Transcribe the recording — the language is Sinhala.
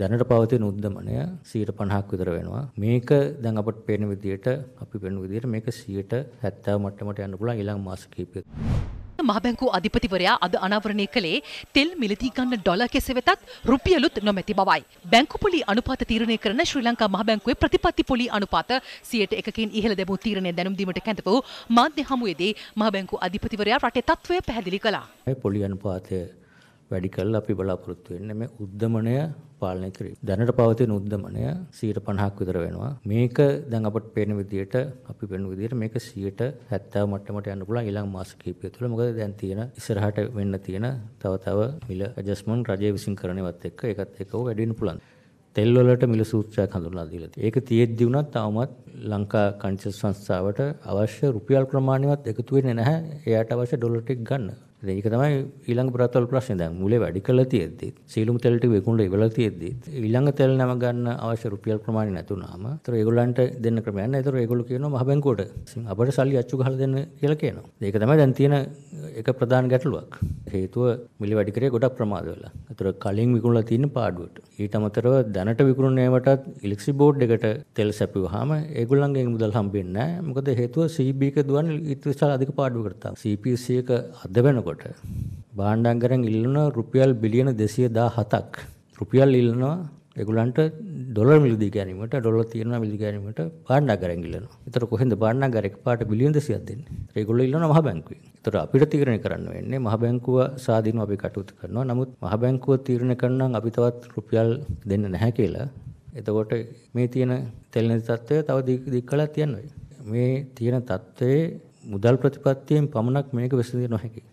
දැනට පවතින උද්දමනය 150ක් විතර වෙනවා. මේක දැන් අපට පේන විදිහට අපි පේන විදිහට මේක 170 මට්ටමට යන්න පුළුවන් ඊළඟ මාස කිහිපයක. මහබැංකු අධිපතිවරයා අද අනාවරණය කළේ තෙල් මිලදී ගන්න ඩොලර් කෙසේ වෙතත් රුපියලුත් නොමැති බවයි. බැංකු පොලි අනුපාත තීරණය කරන ශ්‍රී ලංකා මහබැංකුවේ ප්‍රතිපත්ති පොලි අනුපාත 101කින් ඉහළ දැමූ තීරණය දැනුම් දීමට කැඳ වූ මාධ්‍ය හමුවේදී මහබැංකු අධිපතිවරයා රටේ තත්ත්වය පැහැදිලි කළා. පොලි අනුපාතය වැඩි කරලා අපි බලාපොරොත්තු වෙන්නේ මේ උද්දමනය පාලනය කිරීම. දැනට පවතින උද්දමනය 150ක් විතර වෙනවා. මේක දැන් අපට පේන විදිහට අපි පේන විදිහට මේක 170 මට්ටමට යන්න පුළුවන් ඊළඟ මාස කිහිපය තුළ. මොකද දැන් තියෙන ඉස්සරහට වෙන්න තියෙන තව තව මිල ඇඩ්ජස්ට්මන්ට් රජය විසින් කරනවත් එක්ක ඒකත් එක්කව වැඩි වෙන්න පුළුවන්. තෙල් වලට මිල සූත්‍රයක් හඳුන්වලා දීලා තියෙනවා. ඒක තියෙද්දි වුණත් තවමත් ලංකා කන්සල් සංස්ථාවට අවශ්‍ය රුපියල් ප්‍රමාණයවත් එකතු වෙන්නේ නැහැ. එයාට අවශ්‍ය ඩොලර් ටික ගන්න. ඉතින් ඒක තමයි ඊළඟ පුරාතල් ප්‍රශ්නේ දැන් මුලේ වැඩි කළා තියෙද්දි සීලුම් තෙල් ටික විකුණලා ඉවරලා තියෙද්දි ඊළඟ තෙල් නම ගන්න අවශ්‍ය රුපියල් ප්‍රමාණය නැතුණාම ඒතර ඒගොල්ලන්ට දෙන්න ක්‍රමයක් නැහැ. ඒතර ඒගොල්ලෝ කියනවා මහ බැංකුවට අපිට සල්ලි අච්චු ගහලා දෙන්න කියලා කියනවා. ඒක තමයි දැන් තියෙන එක ප්‍රධාන ගැටලුවක්. හේතුව මිලි වැඩි කරේ ගොඩක් ප්‍රමාද වෙලා. ඒතර කලින් විකුණලා තියෙන පාඩුවට. ඊට අමතරව දැනට විකුණනේවටත් ඉලෙක්ට්‍රික් බෝඩ් එකට තෙල් සැපුවාම ඒගොල්ලන්ගේ මුදල් හම්බෙන්නේ නැහැ. මොකද හේතුව CB එක දුවන්නේ ඊට විශාල අධික පාඩුවකට තමයි. CPC එක අද වෙනකොට බලනකොට භාණ්ඩංගරෙන් ඉල්ලන රුපියල් බිලියන 217ක් රුපියල් ඉල්ලනවා ඒගොල්ලන්ට ඩොලර් මිලදී ගැනීමට ඩොලර් తీරනවා මිලදී ගැනීමට භාණ්ඩාගරෙන් ඉල්ලනවා. ඒතර කොහෙන්ද භාණ්ඩාගර එකපාරට බිලියන 200ක් දෙන්නේ? ඒගොල්ලෝ ඉල්ලනවා මහ බැංකුවෙන්. ඒතර අපිට තීරණය කරන්න වෙන්නේ මහ බැංකුව සාදීනව අපි කටයුතු කරනවා. නමුත් මහ බැංකුව තීරණය කරනනම් අපි තවත් රුපියල් දෙන්න නැහැ කියලා. එතකොට මේ තියෙන තෙලන තත්ත්වය තව දික් කළා තියන්න මේ තියෙන තත්ත්වයේ මුදල් ප්‍රතිපත්තියෙන් පමණක් මේක විසඳිය නොහැකියි.